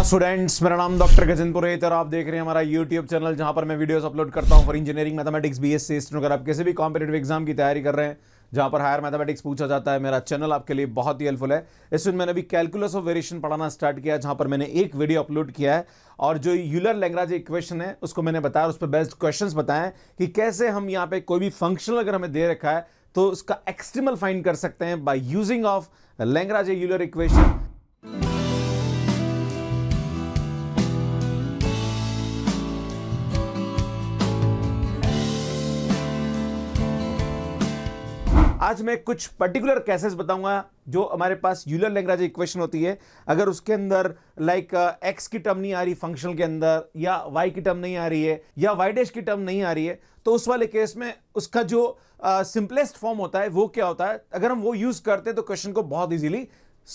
नमस्कार स्टूडेंट्स मेरा नाम डॉक्टर गजन है और आप देख रहे हैं हमारा यूट्यूब चैनल जहां पर मैं वीडियोस अपलोड करता हूं फॉर इंजीनियरिंग मैथमेटिक्स बीएससी अगर आप किसी भी कॉम्पिटेटिव एग्जाम की तैयारी कर रहे हैं जहां पर हायर मैथमेटिक्स पूछा जाता है मेरा चैनल आपके लिए बहुत ही हेल्पफुल है इसमें मैंने अभी कैलकुलस ऑफ वेरिएशन पढ़ाना स्टार्ट किया जहां पर मैंने एक वीडियो अपलोड किया है और जो यूलर लैंग्राज इक्वेशन है उसको मैंने बताया उस पर बेस्ट क्वेश्चन बताएं कि कैसे हम यहाँ पे कोई भी फंक्शनल अगर हमें दे रखा है तो उसका एक्सट्रीमल फाइंड कर सकते हैं by using of Lagrange Euler equation आज मैं कुछ पर्टिकुलर केसेस बताऊंगा जो हमारे पास यूलर लैंग्वेज इक्वेशन होती है अगर उसके अंदर लाइक एक्स uh, की टर्म नहीं आ रही फंक्शन के अंदर या वाई की टर्म नहीं आ रही है या वाई डैश की टर्म नहीं आ रही है तो उस वाले केस में उसका जो सिंपलेस्ट uh, फॉर्म होता है वो क्या होता है अगर हम वो यूज़ करते हैं तो क्वेश्चन को बहुत ईजिली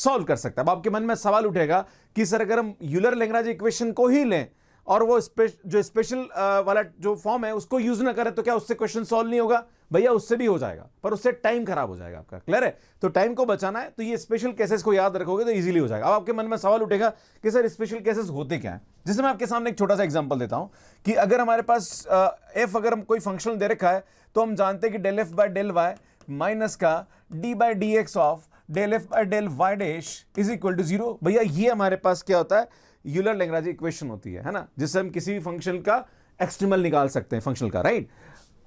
सॉल्व कर सकता है अब आपके मन में सवाल उठेगा कि सर अगर हम यूलर लैंग्वेज इक्वेशन को ही लें और वो स्पेश, जो स्पेशल uh, वाला जो फॉर्म है उसको यूज़ ना करें तो क्या उससे क्वेश्चन सॉल्व नहीं होगा भैया उससे भी हो जाएगा पर उससे टाइम खराब हो जाएगा आपका क्लियर है तो टाइम को बचाना है तो ये स्पेशल केसेस को याद रखोगे तो इजीली हो जाएगा अब आपके मन में सवाल उठेगा कि सर स्पेशल केसेस होते क्या है जिससे मैं आपके सामने एक छोटा सा एग्जांपल देता हूं कि अगर हमारे पास एफ अगर हम कोई फंक्शन दे रखा है तो हम जानते हैं कि del f by del y minus का d by d x of del f by del y dash is equal to zero भैया ये हमारे पास क्या होता है यूलर लैंग्वेज इक्वेशन होती है है ना जिससे हम किसी भी फंक्शन का एक्सट्रीमल निकाल सकते हैं फंक्शन का राइट right?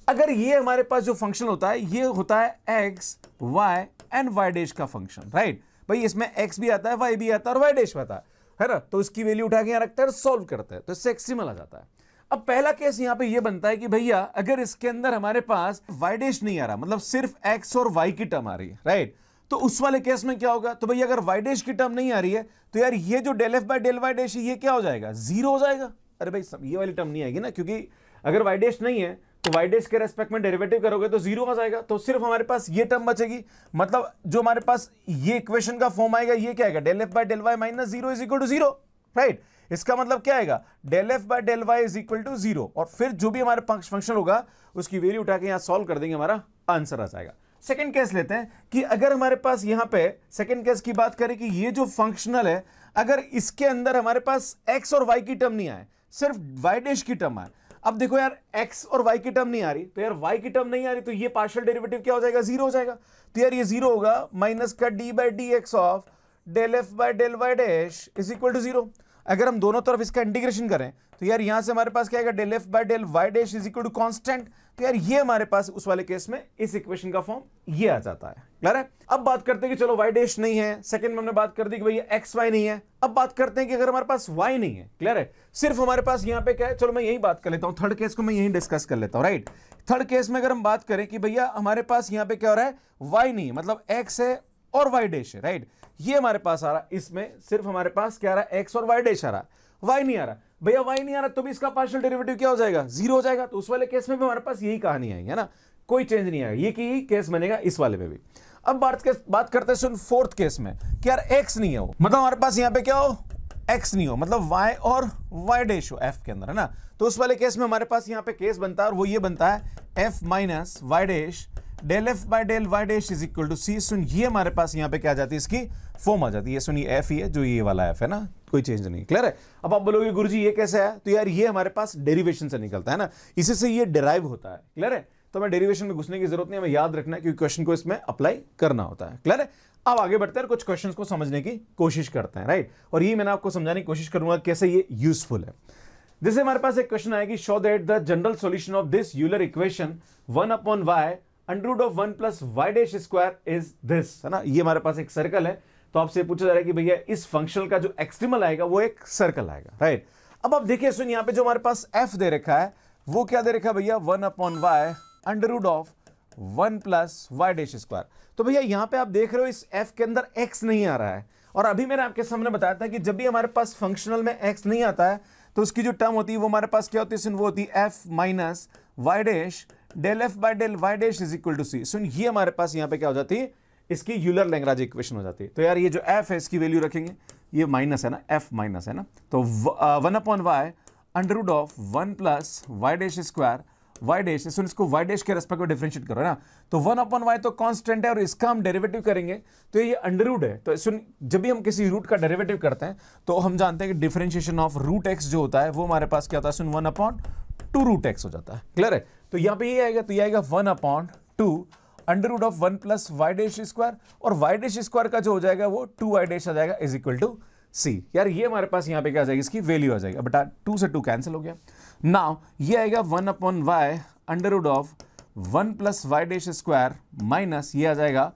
अगर ये हमारे पास जो फंक्शन होता है ये होता है x y and y dash का फंक्शन राइट भाई इसमें एक्स भी आता है वाई भी आता है और वाई डेश आता है है ना तो इसकी वैल्यू उठा के यहाँ रखता है सॉल्व करता है तो इससे एक्सिमल आ जाता है अब पहला केस यहाँ पे ये बनता है कि भैया अगर इसके अंदर हमारे पास वाई डेश नहीं आ रहा मतलब सिर्फ एक्स और वाई की टर्म आ रही है राइट तो उस वाले केस में क्या होगा तो भैया अगर वाई डेश की टर्म नहीं आ रही है तो यार ये जो del f by del y dash ये क्या हो जाएगा जीरो हो जाएगा अरे भाई सब ये वाली टर्म नहीं आएगी ना क्योंकि अगर वाई डेश नहीं है तो वाई डेश के रेस्पेक्ट में डेरिवेटिव करोगे तो जीरो आ जाएगा तो सिर्फ हमारे पास ये टर्म बचेगी मतलब जो हमारे पास ये इक्वेशन का फॉर्म आएगा ये क्या आएगा del f by del y minus zero is equal to zero right इसका मतलब क्या आएगा del f by del y is equal to zero और फिर जो भी हमारे पास फंक्शन होगा उसकी वैल्यू उठा के यहाँ सॉल्व कर देंगे हमारा आंसर आ जाएगा सेकेंड केस लेते हैं कि अगर हमारे पास यहाँ पे सेकेंड केस की बात करें कि ये जो फंक्शनल है अगर इसके अंदर हमारे पास एक्स और वाई की टर्म नहीं आए सिर्फ वाई डेश की टर्म आए अब देखो यार एक्स और वाई की टर्म नहीं आ रही तो यार वाई की टर्म नहीं आ रही तो ये पार्शियल डेरिवेटिव क्या हो जाएगा जीरो हो जाएगा तो यार ये जीरो होगा माइनस का d by d x of del f by del y dash is equal to zero अगर हम दोनों तरफ इसका इंटीग्रेशन करें तो यार यहां से हमारे पास क्या आएगा del f by del y dash is equal to constant तो यार ये हमारे पास उस वाले केस में इस इक्वेशन का फॉर्म ये आ जाता है क्लियर है अब बात करते हैं कि चलो वाई डैश नहीं है सेकंड में हमने बात कर दी कि भैया एक्स वाई नहीं है अब बात करते हैं कि अगर हमारे पास वाई नहीं है क्लियर है सिर्फ हमारे पास यहाँ पे क्या है चलो मैं यही बात कर लेता हूँ थर्ड केस को मैं यही डिस्कस कर लेता हूँ राइट थर्ड केस में अगर हम बात करें कि भैया हमारे पास यहाँ पे क्या हो रहा है वाई नहीं मतलब एक्स है और वाई डेश है राइट ये हमारे पास आ रहा इसमें सिर्फ हमारे पास क्या आ रहा एक्स और वाई डेश आ रहा वाई नहीं आ रहा भैया वाई नहीं आ रहा तो भी इसका पार्शियल डेरिवेटिव क्या हो जाएगा जीरो हो जाएगा तो उस वाले केस में भी हमारे पास यही कहानी आएगी है ना कोई चेंज नहीं आएगा ये की केस बनेगा इस वाले में भी अब बात के, बात करते हैं सुन फोर्थ केस में कि यार एक्स नहीं है वो मतलब हमारे पास यहाँ पे क्या हो एक्स नहीं हो मतलब वाई और वाई डेश हो एफ के अंदर है ना तो उस वाले केस में हमारे पास यहाँ पे केस बनता है और वो ये बनता है f minus y dash del f by del y dash is equal to सी सुन ये हमारे पास यहाँ पे क्या आ जाती है इसकी फॉर्म आ जाती है सुनिए एफ ही है जो ये वाला एफ है ना कोई चेंज नहीं क्लियर है अब आप बोलोगे गुरु जी ये कैसे है तो यार ये हमारे पास डेरिवेशन से निकलता है ना इसी से ये डिराइव होता है क्लियर है तो हमें डेरिवेशन में घुसने की जरूरत नहीं हमें याद रखना है क्योंकि क्वेश्चन को इसमें अप्लाई करना होता है क्लियर है अब आगे बढ़ते हैं कुछ क्वेश्चन को समझने की कोशिश करते हैं राइट और ये मैंने आपको समझाने की कोशिश करूंगा कैसे ये यूजफुल है जैसे हमारे पास एक क्वेश्चन आएगी show that the general solution of this Euler equation one upon y under of one plus y dash square is this है ना ये हमारे पास एक सर्कल है तो आपसे पूछा जा रहा है कि भैया इस फंक्शन का जो एक्सट्रीमल आएगा वो एक सर्कल आएगा राइट अब आप देखिए सुन यहाँ पे जो हमारे पास एफ दे रखा है वो क्या दे रखा है भैया one upon y under root of one plus y dash square तो भैया यहाँ पे आप देख रहे हो इस एफ के अंदर एक्स नहीं आ रहा है और अभी मैंने आपके सामने बताया था कि जब भी हमारे पास फंक्शनल में एक्स नहीं आता है तो उसकी जो टर्म होती है वो हमारे पास क्या होती है सुन वो होती है f minus y dash del f by del y dash is equal to सी सुन ये हमारे पास यहाँ पे क्या हो जाती है इसकी यूलर लैंग्राज इक्वेशन हो जाती है तो यार ये जो एफ है इसकी वैल्यू रखेंगे ये माइनस है ना एफ माइनस है ना तो one upon y under root of one plus y dash square y dash सुन इसको वाई डैश के रेस्पेक्ट में डिफ्रेंशिएट करो ना तो वन अपॉन वाई तो कॉन्स्टेंट है और इसका हम डेरेवेटिव करेंगे तो ये अंडर रूट है तो सुन जब भी हम किसी रूट का डेरेवेटिव करते हैं तो हम जानते हैं कि डिफ्रेंशिएशन ऑफ रूट एक्स जो होता है वो हमारे पास क्या होता है सुन one upon two root x हो जाता है क्लियर है तो यहां पे ये आएगा तो ये आएगा one upon two under root of one plus y dash square और वाई डैश स्क्वायर का जो हो जाएगा वो टू वाई डैश आ जाएगा इज इक्वल टू सी यार ये हमारे पास यहां पे क्या आ जाएगी इसकी वैल्यू आ जाएगी बेटा टू से टू कैंसिल हो गया नाउ ये आएगा one upon y under root of one plus y dash square minus ये आ जाएगा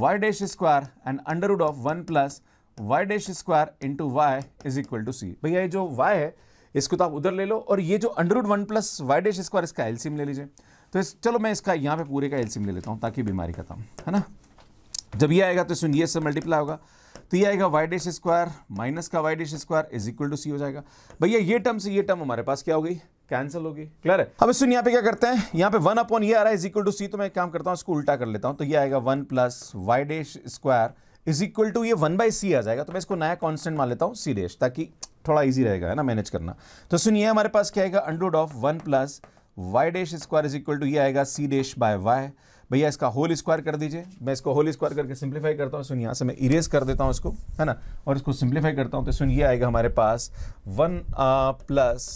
y dash square and under root of one plus y dash square into y is equal to C भैया ये जो Y है इसको तो आप उधर ले लो और ये जो under root one plus y dash square इसका एलसीम ले लीजिए तो इस चलो मैं इसका यहाँ पे पूरे का एलसीम ले लेता हूँ ताकि बीमारी खत्म है ना जब ये आएगा तो इसमें ये से मल्टीप्लाई होगा तो ये आएगा वाई डैश स्क्वायर माइनस का y dash square is equal to सी हो जाएगा भैया ये टर्म से ये टर्म हमारे पास क्या हो गई कैंसिल होगी क्लियर है अब सुन यहाँ पे क्या करते हैं यहाँ पे वन अपॉन ये आ रहा है इज इक्वल टू सी तो मैं काम करता हूँ इसको उल्टा कर लेता हूँ तो ये आएगा one plus y dash square is equal to ये वन बाई सी आ जाएगा तो मैं इसको नया कॉन्स्टेंट मान लेता हूँ सी डैश ताकि थोड़ा इजी रहेगा है ना मैनेज करना तो सुनिए हमारे पास क्या आएगा under of one plus y dash square is equal to ये आएगा सी डैश बाय वाई भैया इसका होल स्क्वायर कर दीजिए मैं इसको होल स्क्वायर करके सिंप्लीफाई करता हूँ सुनिए यहाँ से मैं इरेज कर देता हूँ इसको है ना और इसको सिंप्लीफाई करता हूँ तो सुन ये आएगा हमारे पास one plus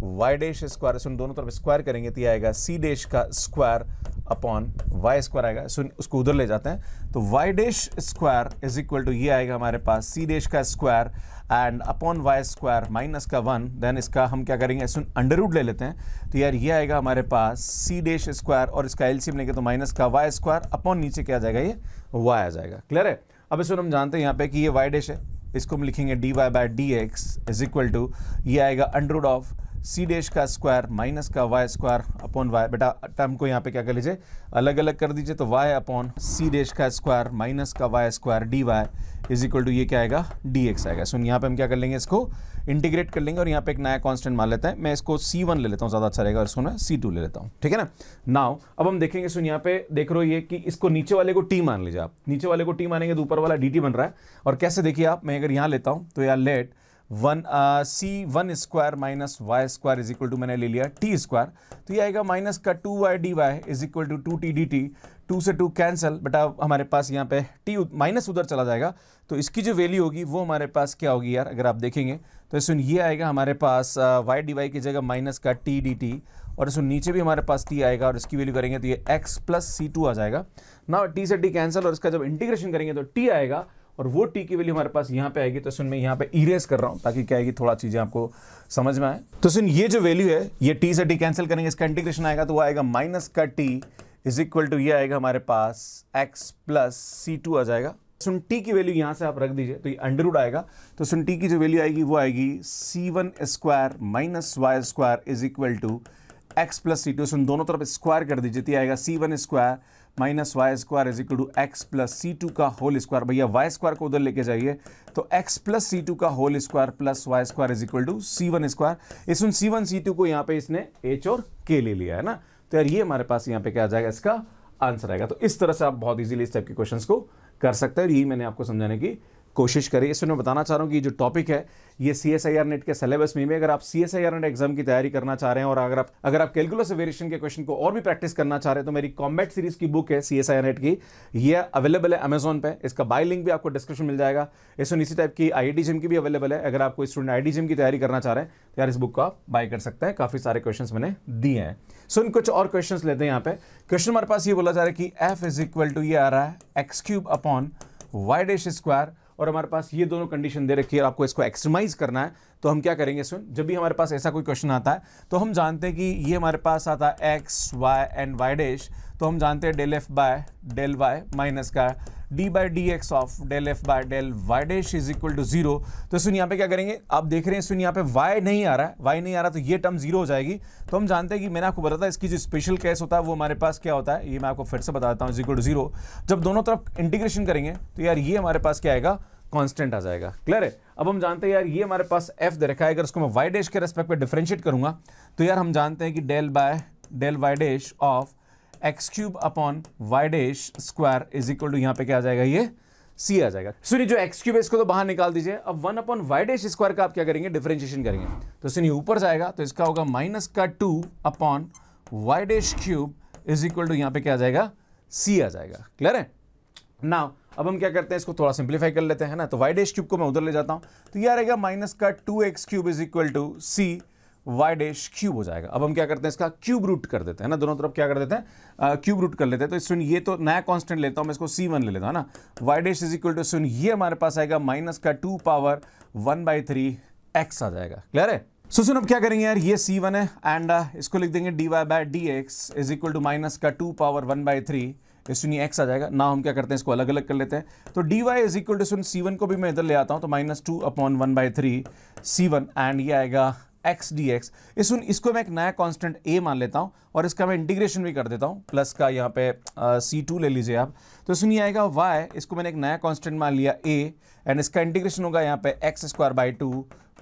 y dash square सुन दोनों तरफ स्क्वायर करेंगे तो ये आएगा सी डैश का स्क्वायर अपॉन वाई स्क्वायर आएगा सुन उसको उधर ले जाते हैं तो y dash square is equal to ये आएगा हमारे पास सी डैश का square and upon y square minus का वन देन इसका हम क्या करेंगे अंडर रूट ले लेते हैं तो यार ये आएगा हमारे पास सी डेश स्क्वायर और इसका एलसीएम लेंगे तो माइनस का वाई स्क्वायर अपॉन नीचे क्या आ जाएगा ये वाई आ जाएगा क्लियर है अब इसमें हम जानते हैं यहाँ पे कि ये वाई डेश है इसको हम लिखेंगे d y by d x is equal to ये आएगा under root of c dash का स्क्वायर माइनस का वाई स्क्वायर अपॉन वाई बेटा टर्म को यहाँ पे क्या कर लीजिए अलग अलग कर दीजिए तो वाई अपॉन सी डैश का स्क्वायर माइनस का y square d y is equal to ये क्या आएगा डी एक्स आएगा सुन यहाँ पे हम क्या कर लेंगे इसको इंटीग्रेट कर लेंगे और यहाँ पे एक नया कॉन्स्टेंट मान लेते हैं मैं इसको सी वन ले लेता हूँ ज़्यादा अच्छा रहेगा और इसको मैं सी टू ले लेता हूँ ठीक है ना नाव अब हम देखेंगे सुन यहाँ पे देख रहे हो ये कि इसको नीचे वाले को टी मान लीजिए आप नीचे वाले को टी मानेंगे तो ऊपर वाला डी बन रहा है और कैसे देखिए आप मैं अगर यहाँ लेता हूँ तो यार let one c one square minus y square is equal to मैंने ले लिया टी स्क्वायर तो ये आएगा माइनस का two y d y is equal to two t d t two से टू कैंसिल बेटा हमारे पास यहाँ पे टी माइनस उधर चला जाएगा तो इसकी जो वैल्यू होगी वो हमारे पास क्या होगी यार अगर आप देखेंगे तो इसमें ये आएगा हमारे पास वाई डी वाई की जगह माइनस का टी डी टी और इसमें नीचे भी हमारे पास टी आएगा और इसकी वैल्यू करेंगे तो ये एक्स प्लस सी टू आ जाएगा ना टी से टी कैंसिल और इसका जब इंटीग्रेशन करेंगे तो टी आएगा और वो टी की वैल्यू हमारे पास यहाँ पे आएगी तो सुन मैं यहाँ पे इरेज कर रहा हूँ ताकि क्या आएगी थोड़ा चीज़ें आपको समझ में आए तो सुन ये जो वैल्यू है ये टी से टी कैंसिल करेंगे इसका इंटीग्रेशन आएगा तो वो आएगा माइनस का टी इज इक्वल टू ये आएगा हमारे पास एक्स प्लस सी टू आ जाएगा सुन टी की वैल्यू यहाँ से आप रख दीजिए तो ये अंडरवुड आएगा तो सुन टी की जो वैल्यू आएगी वो आएगी c one square minus y square is equal to x plus c two सुन दोनों तरफ स्क्वायर कर दीजिए तो आएगा c one square minus y square is equal to x plus c two का होल स्क्वायर भैया वाई स्क्वायर को उधर लेके जाइए तो एक्स प्लस सी टू का whole square plus y square is equal to c one square इस c one C to को यहाँ पे इसने एच और के ले लिया है ना तो यार ये हमारे पास यहाँ पे क्या आ जाएगा इसका आंसर आएगा तो इस तरह से आप बहुत ईजिली इस टाइप के क्वेश्चन को कर सकते हैं और यही मैंने आपको समझाने की कोशिश करें इसमें मैं बताना चाह रहा हूँ कि जो टॉपिक है ये C S I R NET के सिलेबस में भी अगर आप C S I R NET exam की तैयारी करना चाह रहे हैं और अगर आप अगर आप कैलकुलस वेरिएशन के क्वेश्चन को और भी प्रैक्टिस करना चाह रहे हैं तो मेरी कॉम्बैट सीरीज की बुक है C S I R NET की ये अवेलेबल है अमेजोन पर इसका बाय लिंक भी आपको डिस्क्रिप्शन मिल जाएगा इसमें इसी टाइप की आई जिम की भी अवेलेबल है अगर आप कोई स्टूडेंट आई जिम की तैयारी करना चाह रहे हैं तो यार इस बुक को आप बाय कर सकते हैं काफ़ी सारे क्वेश्चन मैंने दिए हैं सो इन कुछ और क्वेश्चन लेते हैं यहाँ पे क्वेश्चन हमारे पास ये बोला जा रहा है कि एफ इज इक्वल टू ये आ रहा है x cube upon y dash square और हमारे पास ये दोनों कंडीशन दे रखी है आपको इसको एक्सट्रीमाइज करना है तो हम क्या करेंगे सुन जब भी हमारे पास ऐसा कोई क्वेश्चन आता है तो हम जानते हैं कि ये हमारे पास आता है x y and y dash तो हम जानते हैं del f by del y minus का d by d x of del f by del y dash is equal to zero तो सुन यहाँ पे क्या करेंगे आप देख रहे हैं सुन यहाँ पे वाई नहीं आ रहा है वाई नहीं आ रहा तो ये टर्म जीरो हो जाएगी तो हम जानते हैं कि मैंने आपको बताया इसकी जो स्पेशल केस होता है वो हमारे पास क्या होता है ये मैं आपको फिर से बताता हूँ इज इक्वल टू जीरो जब दोनों तरफ इंटीग्रेशन करेंगे तो यार ये हमारे पास क्या आएगा कांस्टेंट आ जाएगा क्लियर है अब हम जानते हैं यार ये हमारे पास एफ दे रखा है अगर उसको मैं वाई डैश के रेस्पेक्ट पे डिफ्रेंशिएट करूंगा तो यार हम जानते हैं कि del by del y dash of x cube upon y dash square is equal to यहाँ पे क्या आ जाएगा ये सी आ जाएगा सुनिए जो एक्स क्यूब है इसको तो बाहर निकाल दीजिए अब one upon y dash square का आप क्या करेंगे डिफ्रेंशिएशन करेंगे तो सुनिए ऊपर जाएगा तो इसका होगा माइनस का two upon y dash cube is equal to यहाँ पे क्या आ जाएगा सी आ जाएगा क्लियर है नाउ अब हम क्या करते हैं इसको थोड़ा सिंप्लीफाई कर लेते हैं ना तो वाई डैश क्यूब को मैं उधर ले जाता हूँ तो यह रहेगा माइनस का two x cube is equal to c y dash cube हो जाएगा अब हम क्या करते हैं इसका क्यूब रूट कर देते हैं ना दोनों तरफ क्या कर देते हैं क्यूब रूट कर लेते हैं तो सुन ये तो नया कॉन्स्टेंट लेता हूँ मैं इसको सी वन ले लेता हूँ ना y dash is equal to सुन ये हमारे पास आएगा माइनस का two power one by three x आ जाएगा क्लियर है सो सुन अब क्या करेंगे यार ये सी वन है एंड इसको लिख देंगे d y by d x is equal to minus का two power one by three तो सुनिए एक्स आ जाएगा ना हम क्या करते हैं इसको अलग अलग कर लेते हैं तो d y is equal to सुन सी वन को भी मैं इधर ले आता हूँ तो minus two upon one by three c one and ये आएगा एक्स डी एक्स सुन इसको मैं एक नया कॉन्स्टेंट ए मान लेता हूँ और इसका मैं इंटीग्रेशन भी कर देता हूँ प्लस का यहाँ पे सी टू ले लीजिए आप तो सुन ये आएगा वाई इसको मैंने एक नया कॉन्स्टेंट मान लिया ए एंड इसका इंटीग्रेशन होगा यहाँ पे x square by two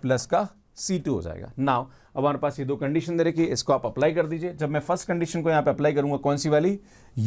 plus का सी टू हो जाएगा नाव अब हमारे पास ये दो कंडीशन दे रखी है इसको आप अप्लाई कर दीजिए जब मैं फर्स्ट कंडीशन को यहाँ पे अप्लाई करूंगा कौन सी वाली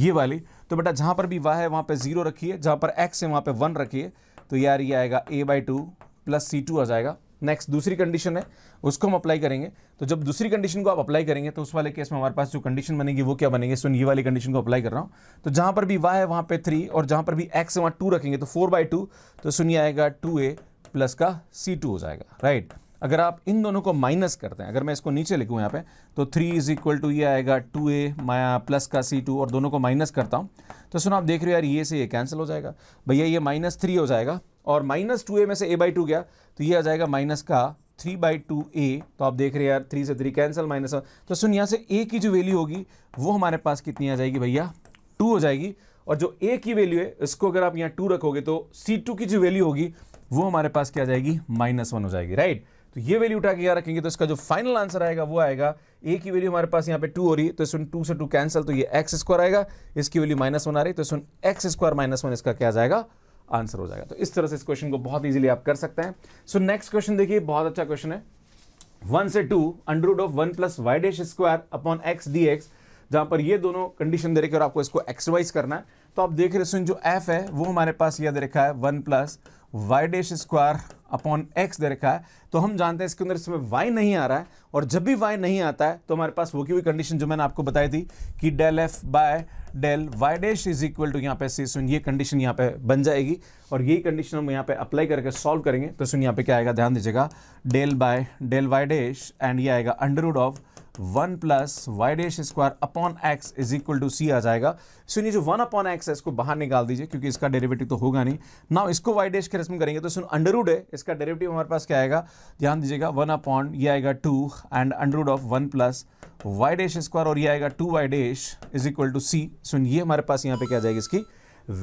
ये वाली तो बेटा जहां पर भी वाह है वहां पे जीरो रखिए जहां पर एक्स है वहां पे वन रखिए तो यार ये आएगा a by two plus c two आ जाएगा नेक्स्ट दूसरी कंडीशन है उसको हम अप्लाई करेंगे तो जब दूसरी कंडीशन को आप अप्लाई करेंगे तो उस वाले केस में हमारे पास जो कंडीशन बनेगी वो क्या बनेगी सुन ये वाली कंडीशन को अप्लाई कर रहा हूँ तो जहाँ पर भी वाह है वहाँ पे थ्री और जहाँ पर भी एक्स है वहाँ टू रखेंगे तो फोर बाई टू तो सुनिए आएगा टू ए प्लस का सी टू हो जाएगा राइट अगर आप इन दोनों को माइनस करते हैं अगर मैं इसको नीचे लिखूँ यहाँ पे तो थ्री इज इक्वल टू ये आएगा टू ए माया प्लस का सी टू और दोनों को माइनस करता हूँ तो सुनो आप देख रहे हो यार ये से ये कैंसिल हो जाएगा भैया ये माइनस थ्री हो जाएगा और माइनस टू ए में से ए बाई टू गया तो ये आ जाएगा माइनस का थ्री बाई टू ए तो आप देख रहे हो यार थ्री से थ्री कैंसिल माइनस तो सुन यहाँ से ए की जो वैल्यू होगी वो हमारे पास कितनी आ जाएगी भैया टू हो जाएगी और जो ए की वैल्यू है इसको अगर आप यहाँ टू रखोगे तो सी टू की जो वैल्यू होगी वो हमारे पास क्या जाएगी माइनस वन हो जाएगी राइट तो ये वैल्यू उठा के यहाँ रखेंगे तो इसका जो फाइनल आंसर आएगा वो आएगा ए की वैल्यू हमारे पास यहाँ पे टू हो रही है तो इसमें टू से टू कैंसिल तो ये एक्स स्क्वायर आएगा इसकी वैल्यू माइनस वन आ रही है तो इसमें एक्स स्क्वायर माइनस वन इसका क्या जाएगा आंसर हो जाएगा तो इस तरह से इस क्वेश्चन को बहुत ईजिली आप कर सकते हैं सो नेक्स्ट क्वेश्चन देखिए बहुत अच्छा क्वेश्चन है वन से two under root of one plus y dash square upon x d x जहां पर ये दोनों कंडीशन दे रखी और आपको इसको एक्सरवाइज करना है तो आप देख रहे हैं जो एफ है वो हमारे पास यह दे रखा है one plus y dash square upon x दे रखा है तो हम जानते हैं इसके अंदर इसमें वाई नहीं आ रहा है और जब भी वाई नहीं आता है तो हमारे पास वो की हुई कंडीशन जो मैंने आपको बताई थी कि del f by del y dash is equal to यहाँ पे सी सुन ये कंडीशन यहाँ पे बन जाएगी और यही कंडीशन हम यहाँ पे अप्लाई करके सॉल्व करेंगे तो सुन यहाँ पे क्या आएगा ध्यान दीजिएगा del by del y dash and ये आएगा under of one plus y dash square upon x is equal to c आ जाएगा सुनिए जो वन अपॉन एक्स है इसको बाहर निकाल दीजिए क्योंकि इसका डेरिवेटिव तो होगा नहीं ना इसको वाई डेश के रस्म करेंगे तो सुन अंडरवुड है इसका डेरिवेटिव हमारे पास क्या आएगा ध्यान दीजिएगा वन अपॉन ये आएगा two and under root of one plus y dash square और ये आएगा two y dash is equal to सी सुन ये हमारे पास यहाँ पे क्या आ जाएगी इसकी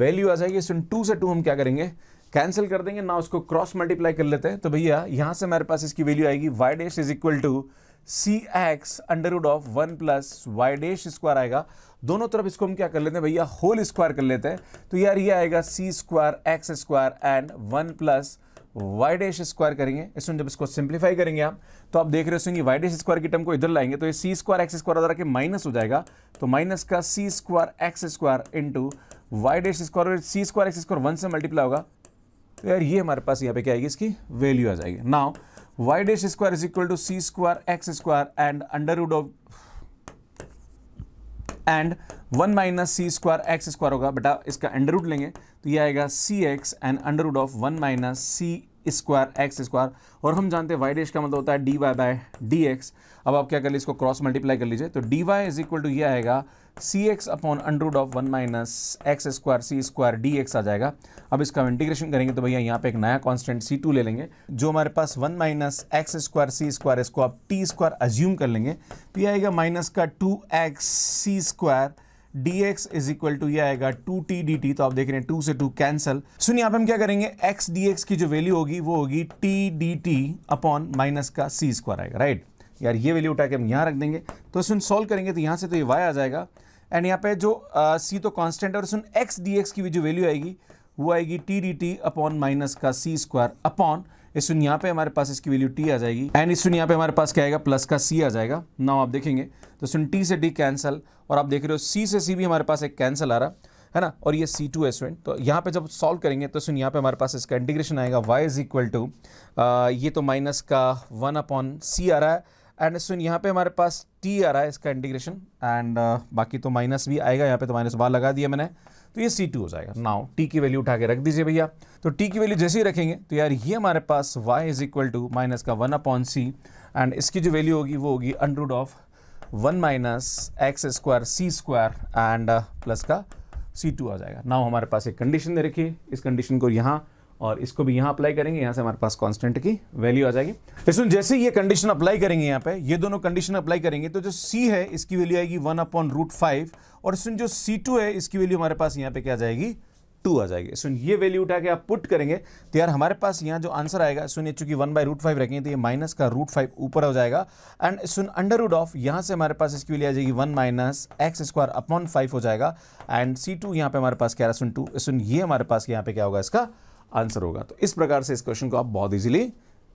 वैल्यू आ जाएगी सुन टू से टू हम क्या करेंगे कैंसिल कर देंगे ना उसको क्रॉस मल्टीप्लाई कर लेते हैं तो भैया यहाँ से हमारे पास इसकी वैल्यू आएगी y dash is equal to c x under root of one plus y dash square आएगा दोनों तरफ इसको हम क्या कर लेते हैं भैया होल स्क्वायर कर लेते हैं तो यार ये आएगा c square x square and one plus y dash square करेंगे इसमें जब इसको सिंप्लीफाई करेंगे आप तो आप देख रहे होंगे वाई डैश स्क्वायर की टर्म को इधर लाएंगे तो ये सी स्क्वायर एक्स स्क्वायर उधर के माइनस हो जाएगा तो माइनस का c square x square into y dash square c square x square one से मल्टीप्लाई होगा तो यार ये हमारे पास यहाँ पे क्या आएगी इसकी वैल्यू आ जाएगी now y dash square is equal to c square x square and under root of and one minus c square x square होगा बेटा इसका अंडर रूट लेंगे तो ये आएगा c x and under root of one minus c square x square और हम जानते हैं वाई डैश का मतलब होता है d y by d x अब आप क्या कर लीजिए इसको क्रॉस मल्टीप्लाई कर लीजिए तो d y is equal to ये आएगा c x upon under root of one minus x square c square d x आ जाएगा अब इसका इंटीग्रेशन करेंगे तो भैया यहाँ पे एक नया कॉन्स्टेंट सी टू ले लेंगे जो हमारे पास one minus x square c square इसको आप टी स्क्वायर अज्यूम कर लेंगे तो ये आएगा माइनस का two x c square d x is equal to ये आएगा टू टी डी टी तो आप देख रहे हैं टू से टू कैंसल सुनिए आप हम क्या करेंगे एक्स डी एक्स की जो वैल्यू होगी वो होगी t d t upon minus का सी स्क्वायर आएगा राइट यार ये वैल्यू उठा के हम यहाँ रख देंगे तो सुन सॉल्व करेंगे तो यहाँ से तो ये वाई आ जाएगा एंड यहाँ पे जो सी uh, तो कांस्टेंट है और सुन एक्स डी एक्स की भी जो वैल्यू आएगी वो आएगी t d t upon minus का सी स्क्वायर अपॉन इस सुन यहाँ पे हमारे पास इसकी वैल्यू टी आ जाएगी एंड इस सुन यहाँ पे हमारे पास क्या आएगा प्लस का सी आ जाएगा नाउ आप देखेंगे तो सुन टी से डी कैंसल और आप देख रहे हो सी से सी भी हमारे पास एक कैंसल आ रहा है ना और ये सी टू है तो यहाँ पे जब सॉल्व करेंगे तो सुन यहाँ पे हमारे पास इसका इंटीग्रेशन आएगा वाई इज इक्वल टू ये तो माइनस का वन अपॉन सी आ रहा है एंड सुन यहाँ पे हमारे पास टी आ रहा है इसका इंटीग्रेशन एंड बाकी तो माइनस भी आएगा यहाँ पे तो माइनस बार लगा दिया मैंने तो ये सी टू हो जाएगा नाउ टी की वैल्यू उठा के रख दीजिए भैया तो टी की वैल्यू जैसे ही रखेंगे तो यार ये हमारे पास y is equal to minus का वन अपॉन सी एंड इसकी जो वैल्यू होगी वो होगी under root of one minus x square c square and plus का सी टू आ जाएगा नाउ हमारे पास एक कंडीशन दे रखी है इस कंडीशन को यहाँ और इसको भी यहां अप्लाई करेंगे यहां से हमारे पास कांस्टेंट की वैल्यू आ जाएगी इसमें तो जैसे ये कंडीशन अप्लाई करेंगे यहां पे ये दोनों कंडीशन अप्लाई करेंगे तो जो सी है इसकी वैल्यू आएगी वन अपॉन रूट फाइव और इसमें जो सी टू है इसकी वैल्यू हमारे पास यहां पे क्या जाएगी टू आ जाएगी सुन ये वैल्यू उठा के आप पुट करेंगे तो यार हमारे पास यहाँ जो आंसर आएगा सुन ये चूंकि वन बाई रूट फाइव रखेंगे तो ये माइनस का रूट फाइव ऊपर हो जाएगा एंड सुन अंडर रूड ऑफ यहाँ से हमारे पास इसकी वैल्यू आ जाएगी one minus x square upon five हो जाएगा एंड सी टू यहाँ पे हमारे पास क्या रहा सुन टू सुन ये हमारे पास यहाँ पे क्या होगा इसका आंसर होगा तो इस प्रकार से इस क्वेश्चन को आप बहुत इजीली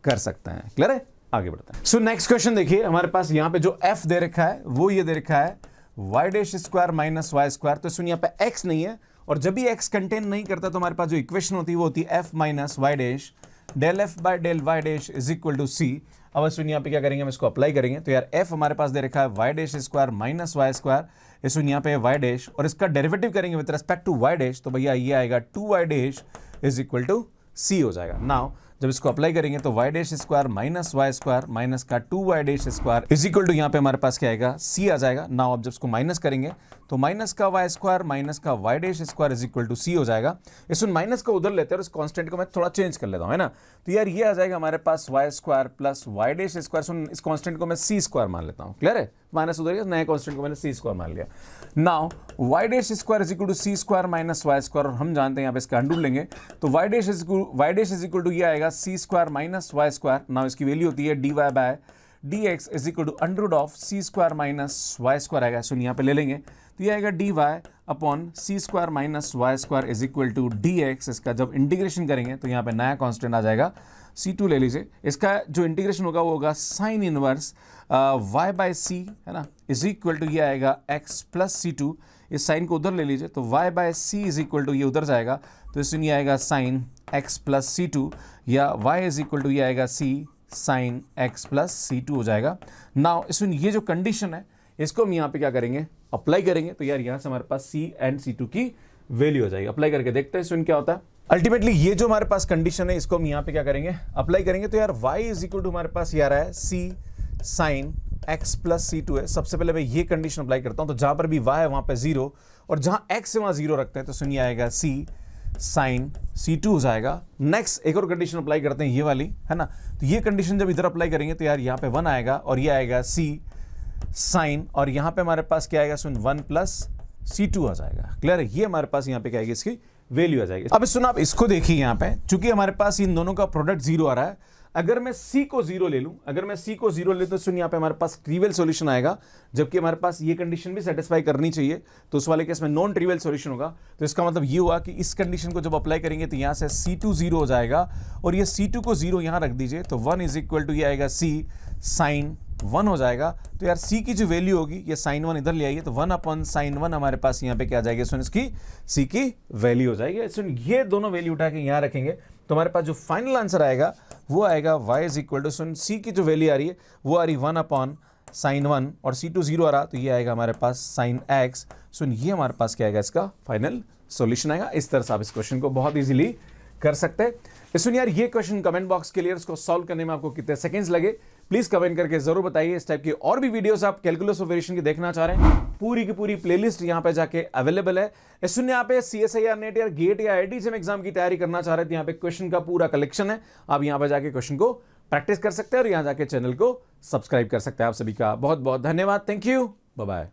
कर सकते हैं क्लियर है आगे बढ़ते हैं सो नेक्स्ट क्वेश्चन देखिए हमारे पास यहां पे जो f दे रखा है वो ये दे रखा है y dash square minus y square तो सुनिए यहाँ पे एक्स नहीं है और जब भी एक्स कंटेन नहीं करता तो हमारे पास जो इक्वेशन होती है वो होती है f minus y dash del f by del y dash is equal to c अब सुन यहाँ पे क्या करेंगे हम इसको अप्लाई करेंगे तो यार एफ हमारे पास दे रखा है y dash square minus y square सुनिए यहाँ पे वाई डैश और इसका डेरिवेटिव करेंगे with respect to y dash तो भैया ये आएगा two y dash is equal to सी हो जाएगा नाउ जब इसको अप्लाई करेंगे तो y dash square minus y square minus का two y dash square is equal to यहाँ पे हमारे पास क्या आएगा सी आ जाएगा ना आप जब इसको माइनस करेंगे तो माइनस का वाई स्क्वायर माइनस का y dash square is equal to सी हो जाएगा इस माइनस का उधर लेते हैं और इस कॉन्स्टेंट को मैं थोड़ा चेंज कर लेता हूँ है ना तो यार ये आ जाएगा हमारे पास y square plus y dash square सुन इस कॉन्स्टेंट को मैं सी स्क्वायर मान लेता हूँ क्लियर है माइनस उधर गया नए कॉन्स्टेंट को मैंने सी स्क्वायर मान लिया now y dash square is equal to c square minus y square हम जानते हैं यहाँ पे इसका अंडूल लेंगे तो y dash is y dash is equal to ये आएगा c square minus y square now इसकी वैल्यू होती है d y by d x is equal to under root of c square minus y square आएगा सुन यहाँ पे ले लेंगे तो ये आएगा D Y upon c square minus y square is equal to d x इसका जब इंटीग्रेशन करेंगे तो यहाँ पे नया कॉन्स्टेंट आ जाएगा सी टू ले लीजिए इसका जो इंटीग्रेशन होगा वो होगा sine inverse y by c है ना इज इक्वल टू ये आएगा एक्स प्लस सी टू इस साइन को उधर ले लीजिए तो y by c is equal to ये उधर जाएगा तो इसमें ये आएगा sine x plus c two या y इज इक्वल टू ये आएगा c sine x plus c two हो जाएगा नाउ इसमें ये जो कंडीशन है इसको हम यहाँ पे क्या करेंगे अप्लाई करेंगे तो यार यहाँ से हमारे पास c एंड c2 की वैल्यू हो जाएगी अप्लाई करके देखते हैं इसमें क्या होता है अल्टीमेटली ये जो हमारे पास कंडीशन है इसको हम यहाँ पे क्या करेंगे अप्लाई करेंगे तो यार y इज इक्वल टू हमारे पास यार है c sine x plus c two है सबसे पहले मैं ये कंडीशन अप्लाई करता हूँ तो जहाँ पर भी वाई है वहाँ पर ज़ीरो और जहाँ एक्स है वहाँ ज़ीरो रखते हैं तो सुनिए आएगा सी साइन सी टू हो जाएगा नेक्स्ट एक और कंडीशन अप्लाई करते हैं ये वाली है ना तो ये कंडीशन जब इधर अप्लाई करेंगे तो यार यहाँ पे वन आएगा और ये आएगा सी साइन और यहाँ पे हमारे पास क्या आएगा सुन वन प्लस सी टू आ जाएगा क्लियर है ये हमारे पास यहाँ पे क्या आएगी इसकी वैल्यू आ जाएगी अब सुन आप इसको देखिए यहाँ पे चूंकि हमारे पास इन दोनों का प्रोडक्ट जीरो आ रहा है अगर मैं सी को जीरो ले लूँ अगर मैं सी को जीरो ले तो सुनिए यहाँ पे हमारे पास ट्रीवल सॉल्यूशन आएगा जबकि हमारे पास ये कंडीशन भी सेटिस्फाई करनी चाहिए तो उस वाले केस में नॉन ट्रीवल सॉल्यूशन होगा तो इसका मतलब ये हुआ कि इस कंडीशन को जब अप्लाई करेंगे तो यहाँ से सी टू जीरो हो जाएगा और ये सी टू को जीरो यहाँ रख दीजिए तो वन इज इक्वल टू ये आएगा सी साइन वन हो जाएगा तो यार सी की जो वैल्यू होगी ये साइन वन इधर ले आइए तो वन अपन साइन वन हमारे पास यहाँ पे क्या जाएगी सुन इसकी सी की वैल्यू हो जाएगी सुन ये दोनों वैल्यू उठा के यहाँ रखेंगे तो हमारे पास जो फाइनल आंसर आएगा वो आएगा वाई इज इक्वल टू सुन सी की जो वैल्यू आ रही है वो आ रही वन अपॉन साइन वन और सी टू जीरो आ रहा तो ये आएगा हमारे पास साइन एक्स सुन ये हमारे पास क्या आएगा इसका फाइनल सोल्यूशन आएगा इस तरह से आप इस क्वेश्चन को बहुत ईजिली कर सकते हैं सुन यार ये क्वेश्चन कमेंट बॉक्स के लिए उसको सॉल्व करने में आपको कितने सेकेंड्स लगे प्लीज कमेंट करके जरूर बताइए इस टाइप की और भी वीडियोस आप कैलकुलस ऑफ वेरिएशन की देखना चाह रहे हैं पूरी की पूरी प्लेलिस्ट यहाँ पे जाके अवेलेबल है इसमें यहाँ पे C S I R NET या गेट या आई एग्जाम की तैयारी करना चाह रहे थे तो यहाँ पे क्वेश्चन का पूरा कलेक्शन है आप यहाँ पे जाके क्वेश्चन को प्रैक्टिस कर सकते हैं और यहाँ जाके चैनल को सब्सक्राइब कर सकते हैं आप सभी का बहुत बहुत धन्यवाद थैंक यू बाय